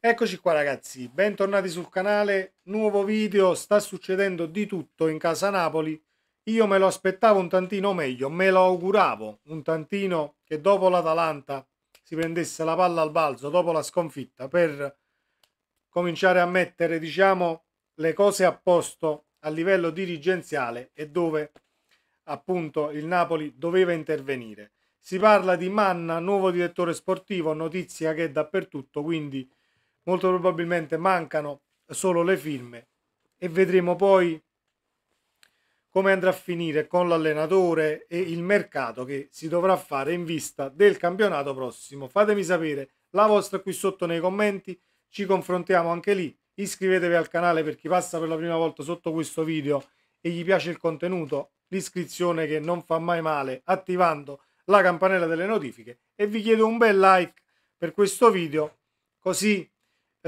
Eccoci qua ragazzi, bentornati sul canale, nuovo video, sta succedendo di tutto in casa Napoli, io me lo aspettavo un tantino meglio, me lo auguravo un tantino che dopo l'Atalanta si prendesse la palla al balzo, dopo la sconfitta, per cominciare a mettere diciamo le cose a posto a livello dirigenziale e dove appunto il Napoli doveva intervenire. Si parla di Manna, nuovo direttore sportivo, notizia che è dappertutto, quindi molto probabilmente mancano solo le firme e vedremo poi come andrà a finire con l'allenatore e il mercato che si dovrà fare in vista del campionato prossimo. Fatemi sapere la vostra qui sotto nei commenti, ci confrontiamo anche lì. Iscrivetevi al canale per chi passa per la prima volta sotto questo video e gli piace il contenuto, l'iscrizione che non fa mai male, attivando la campanella delle notifiche e vi chiedo un bel like per questo video, così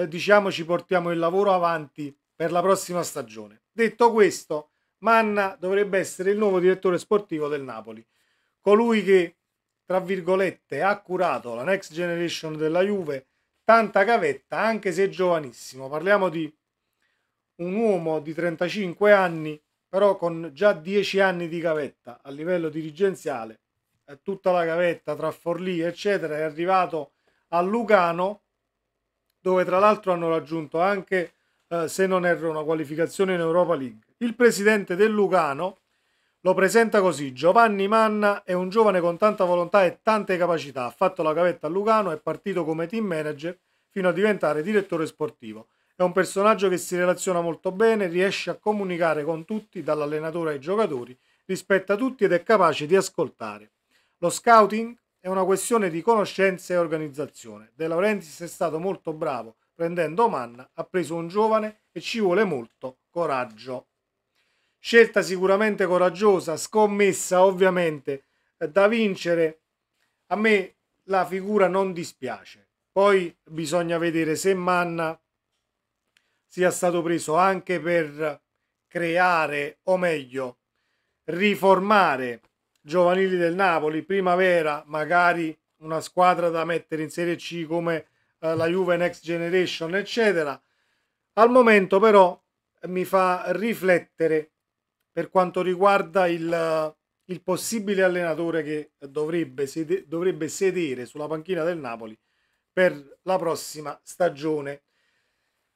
eh, diciamo ci portiamo il lavoro avanti per la prossima stagione. Detto questo, Manna dovrebbe essere il nuovo direttore sportivo del Napoli, colui che, tra virgolette, ha curato la next generation della Juve, tanta gavetta, anche se giovanissimo. Parliamo di un uomo di 35 anni, però con già 10 anni di gavetta a livello dirigenziale, tutta la gavetta tra Forlì, eccetera, è arrivato a Lugano dove tra l'altro hanno raggiunto anche, eh, se non erro, una qualificazione in Europa League. Il presidente del Lugano lo presenta così: Giovanni Manna è un giovane con tanta volontà e tante capacità. Ha fatto la gavetta a Lugano, è partito come team manager fino a diventare direttore sportivo. È un personaggio che si relaziona molto bene, riesce a comunicare con tutti, dall'allenatore ai giocatori, rispetta tutti ed è capace di ascoltare. Lo scouting è una questione di conoscenza e organizzazione. De Laurentiis è stato molto bravo prendendo Manna, ha preso un giovane e ci vuole molto coraggio. Scelta sicuramente coraggiosa, scommessa ovviamente eh, da vincere. A me la figura non dispiace. Poi bisogna vedere se Manna sia stato preso anche per creare o meglio riformare giovanili del Napoli, primavera, magari una squadra da mettere in Serie C come eh, la Juve Next Generation, eccetera. Al momento però mi fa riflettere per quanto riguarda il, il possibile allenatore che dovrebbe, sede, dovrebbe sedere sulla panchina del Napoli per la prossima stagione.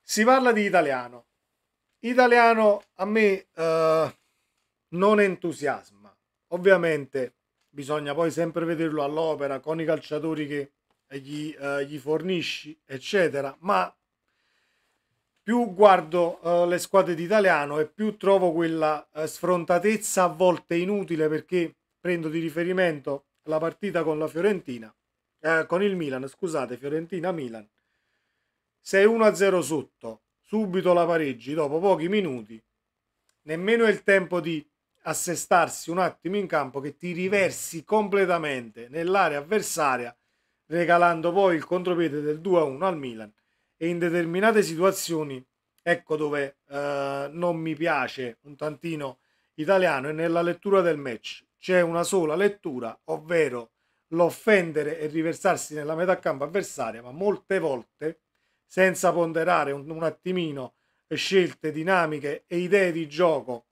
Si parla di italiano. Italiano a me eh, non entusiasma Ovviamente bisogna poi sempre vederlo all'opera con i calciatori che eh, gli, eh, gli fornisci, eccetera, ma più guardo eh, le squadre d'italiano e più trovo quella eh, sfrontatezza a volte inutile perché prendo di riferimento la partita con la Fiorentina, eh, con il Milan, scusate, Fiorentina-Milan. Sei 1-0 sotto, subito la pareggi dopo pochi minuti, nemmeno il tempo di assestarsi un attimo in campo che ti riversi completamente nell'area avversaria regalando poi il contropiede del 2-1 al Milan e in determinate situazioni ecco dove eh, non mi piace un tantino italiano e nella lettura del match c'è una sola lettura ovvero l'offendere e riversarsi nella metà campo avversaria ma molte volte senza ponderare un, un attimino scelte dinamiche e idee di gioco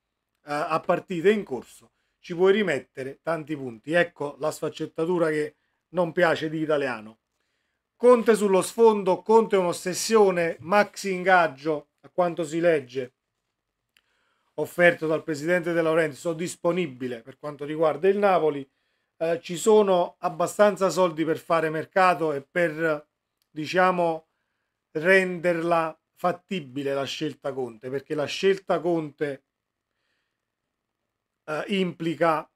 eh, a partite in corso ci puoi rimettere tanti punti. Ecco la sfaccettatura che non piace di italiano. Conte sullo sfondo, Conte un'ossessione, maxi ingaggio, a quanto si legge, offerto dal presidente De Laurentiis, disponibile per quanto riguarda il Napoli. Eh, ci sono abbastanza soldi per fare mercato e per, diciamo, renderla fattibile la scelta Conte, perché la scelta Conte eh, implica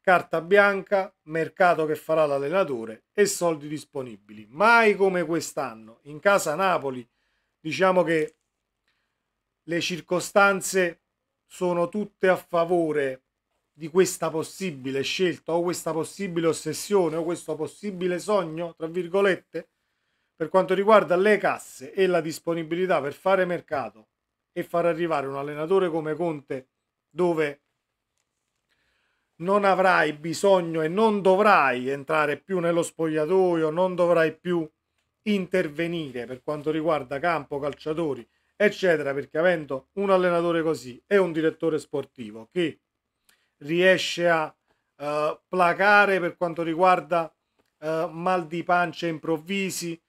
carta bianca, mercato che farà l'allenatore e soldi disponibili. Mai come quest'anno, in casa Napoli, diciamo che le circostanze sono tutte a favore di questa possibile scelta o questa possibile ossessione o questo possibile sogno, tra virgolette, per quanto riguarda le casse e la disponibilità per fare mercato e far arrivare un allenatore come Conte dove non avrai bisogno e non dovrai entrare più nello spogliatoio, non dovrai più intervenire per quanto riguarda campo, calciatori, eccetera, perché avendo un allenatore così e un direttore sportivo che riesce a uh, placare per quanto riguarda uh, mal di pancia improvvisi,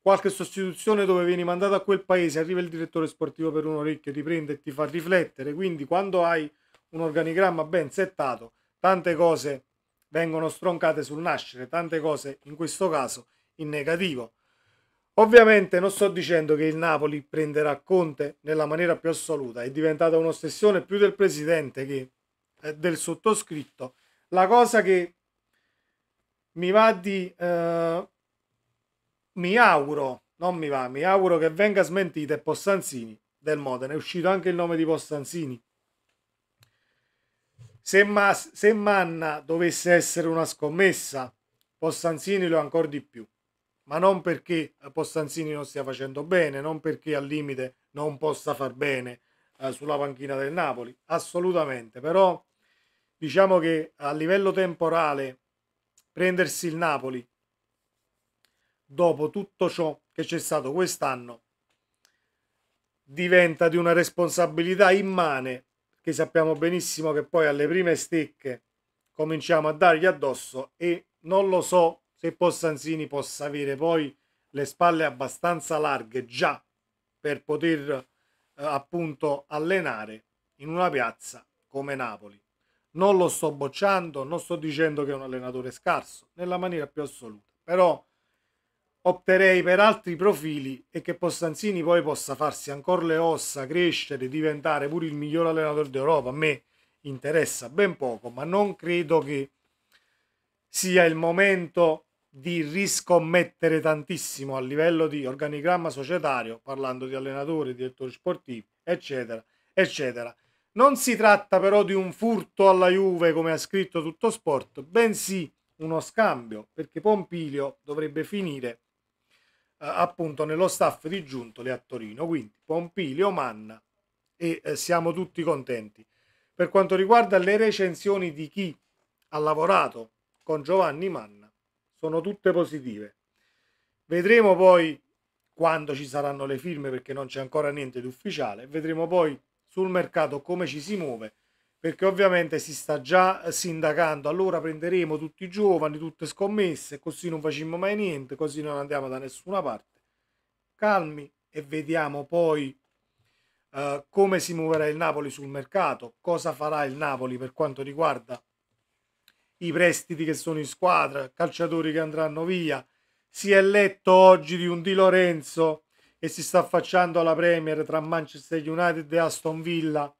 qualche sostituzione dove vieni mandato a quel paese, arriva il direttore sportivo per un orecchio, ti prende e ti fa riflettere, quindi quando hai un organigramma ben settato tante cose vengono stroncate sul nascere, tante cose in questo caso in negativo. Ovviamente non sto dicendo che il Napoli prenderà Conte nella maniera più assoluta, è diventata un'ossessione più del presidente che eh, del sottoscritto. La cosa che mi va di... Eh, mi auguro, non mi va, mi auguro che venga smentita è Possanzini del Modena, è uscito anche il nome di Possanzini se, ma- se Manna dovesse essere una scommessa, Postanzini lo è ancora di più. Ma non perché Postanzini non stia facendo bene, non perché al limite non possa far bene eh, sulla panchina del Napoli, assolutamente. Però diciamo che a livello temporale prendersi il Napoli dopo tutto ciò che c'è stato quest'anno diventa di una responsabilità immane che sappiamo benissimo che poi alle prime stecche cominciamo a dargli addosso e non lo so se Possanzini possa avere poi le spalle abbastanza larghe già per poter eh, appunto allenare in una piazza come Napoli. Non lo sto bocciando, non sto dicendo che è un allenatore scarso, nella maniera più assoluta, però opterei per altri profili e che Postanzini poi possa farsi ancora le ossa, crescere, diventare pure il miglior allenatore d'Europa. A me interessa ben poco, ma non credo che sia il momento di riscommettere tantissimo a livello di organigramma societario, parlando di allenatore, direttori sportivi, eccetera, eccetera. Non si tratta però di un furto alla Juve, come ha scritto tutto sport, bensì uno scambio, perché Pompilio dovrebbe finire eh, appunto nello staff di Giuntoli a Torino. Quindi Pompilio, Manna e eh, siamo tutti contenti. Per quanto riguarda le recensioni di chi ha lavorato con Giovanni Manna, sono tutte positive. Vedremo poi quando ci saranno le firme perché non c'è ancora niente di ufficiale. Vedremo poi sul mercato come ci si muove perché ovviamente si sta già sindacando, allora prenderemo tutti i giovani, tutte scommesse, così non facciamo mai niente, così non andiamo da nessuna parte. Calmi e vediamo poi uh, come si muoverà il Napoli sul mercato, cosa farà il Napoli per quanto riguarda i prestiti che sono in squadra, calciatori che andranno via. Si è letto oggi di un Di Lorenzo che si sta affacciando alla Premier tra Manchester United e Aston Villa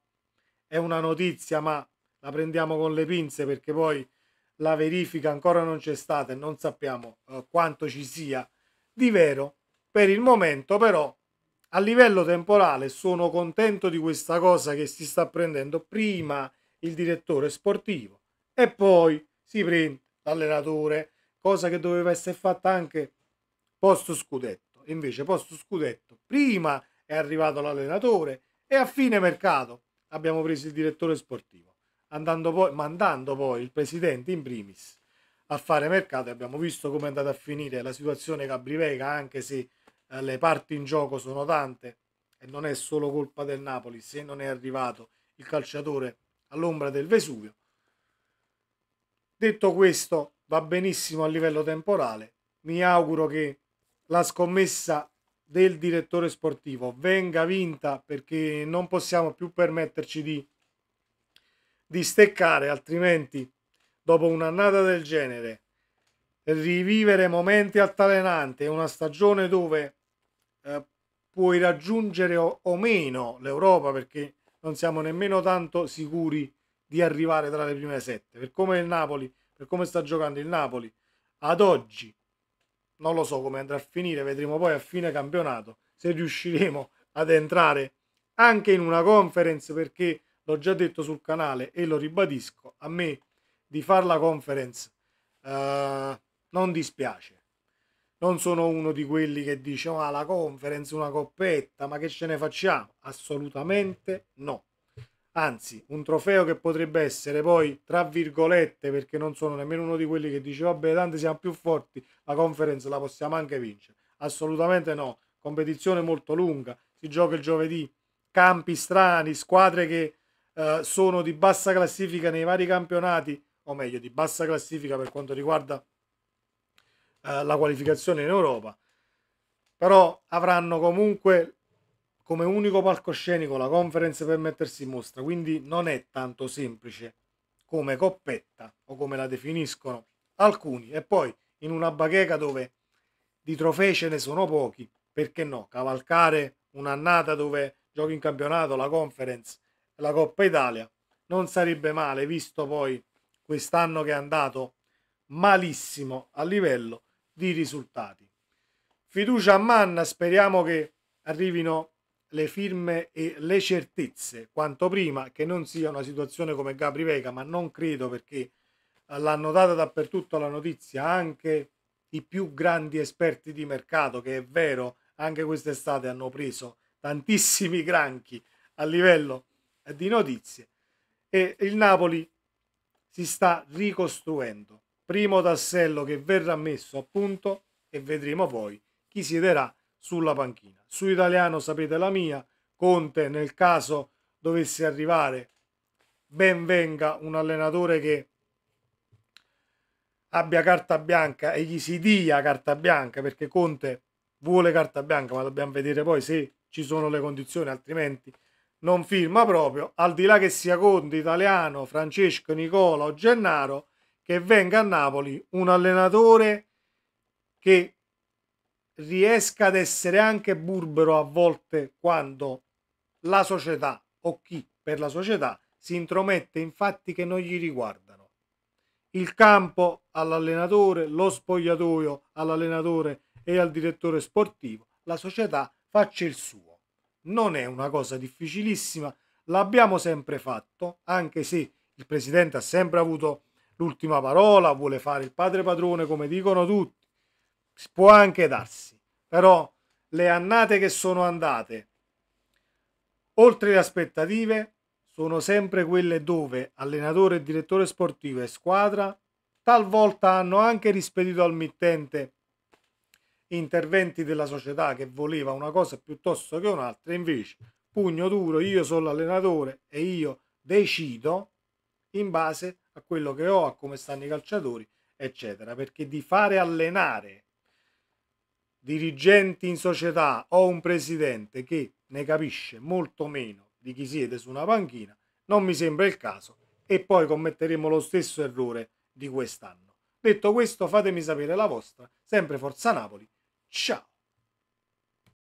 è una notizia, ma la prendiamo con le pinze perché poi la verifica ancora non c'è stata e non sappiamo eh, quanto ci sia di vero. Per il momento però a livello temporale sono contento di questa cosa che si sta prendendo prima il direttore sportivo e poi si prende l'allenatore, cosa che doveva essere fatta anche post scudetto. Invece post scudetto prima è arrivato l'allenatore e a fine mercato abbiamo preso il direttore sportivo, andando poi, mandando poi il presidente in primis a fare mercato. Abbiamo visto come è andata a finire la situazione Cabrivega, anche se eh, le parti in gioco sono tante e non è solo colpa del Napoli se non è arrivato il calciatore all'ombra del Vesuvio. Detto questo, va benissimo a livello temporale. Mi auguro che la scommessa del direttore sportivo venga vinta perché non possiamo più permetterci di, di steccare, altrimenti dopo un'annata del genere rivivere momenti altalenanti è una stagione dove eh, puoi raggiungere o, o meno l'Europa perché non siamo nemmeno tanto sicuri di arrivare tra le prime sette per come il Napoli per come sta giocando il Napoli ad oggi non lo so come andrà a finire, vedremo poi a fine campionato se riusciremo ad entrare anche in una conference perché l'ho già detto sul canale e lo ribadisco, a me di fare la conference eh, non dispiace. Non sono uno di quelli che dice ma ah, la conference una coppetta, ma che ce ne facciamo? Assolutamente no anzi un trofeo che potrebbe essere poi tra virgolette perché non sono nemmeno uno di quelli che dice vabbè tanto siamo più forti la conference la possiamo anche vincere assolutamente no competizione molto lunga si gioca il giovedì campi strani squadre che eh, sono di bassa classifica nei vari campionati o meglio di bassa classifica per quanto riguarda eh, la qualificazione in Europa però avranno comunque come unico palcoscenico la conference per mettersi in mostra, quindi non è tanto semplice come coppetta o come la definiscono alcuni. E poi in una bacheca dove di trofei ce ne sono pochi, perché no? Cavalcare un'annata dove giochi in campionato, la conference la Coppa Italia non sarebbe male, visto poi quest'anno che è andato malissimo a livello di risultati. Fiducia a Manna, speriamo che arrivino le firme e le certezze quanto prima, che non sia una situazione come Gabri Vega, ma non credo perché eh, l'hanno data dappertutto la notizia, anche i più grandi esperti di mercato, che è vero, anche quest'estate hanno preso tantissimi granchi a livello eh, di notizie e il Napoli si sta ricostruendo. Primo tassello che verrà messo a punto e vedremo poi chi siederà sulla panchina. Su italiano sapete la mia, Conte nel caso dovesse arrivare, ben venga un allenatore che abbia carta bianca e gli si dia carta bianca perché Conte vuole carta bianca ma dobbiamo vedere poi se ci sono le condizioni altrimenti non firma proprio al di là che sia Conte italiano Francesco Nicola o Gennaro che venga a Napoli un allenatore che riesca ad essere anche burbero a volte quando la società o chi per la società si intromette in fatti che non gli riguardano. Il campo all'allenatore, lo spogliatoio all'allenatore e al direttore sportivo, la società faccia il suo. Non è una cosa difficilissima, l'abbiamo sempre fatto, anche se il presidente ha sempre avuto l'ultima parola, vuole fare il padre padrone come dicono tutti, può anche darsi, però le annate che sono andate oltre le aspettative sono sempre quelle dove allenatore e direttore sportivo e squadra talvolta hanno anche rispedito al mittente interventi della società che voleva una cosa piuttosto che un'altra, invece pugno duro, io sono l'allenatore e io decido in base a quello che ho, a come stanno i calciatori, eccetera, perché di fare allenare dirigenti in società o un presidente che ne capisce molto meno di chi siede su una panchina, non mi sembra il caso e poi commetteremo lo stesso errore di quest'anno. Detto questo, fatemi sapere la vostra, sempre Forza Napoli. Ciao!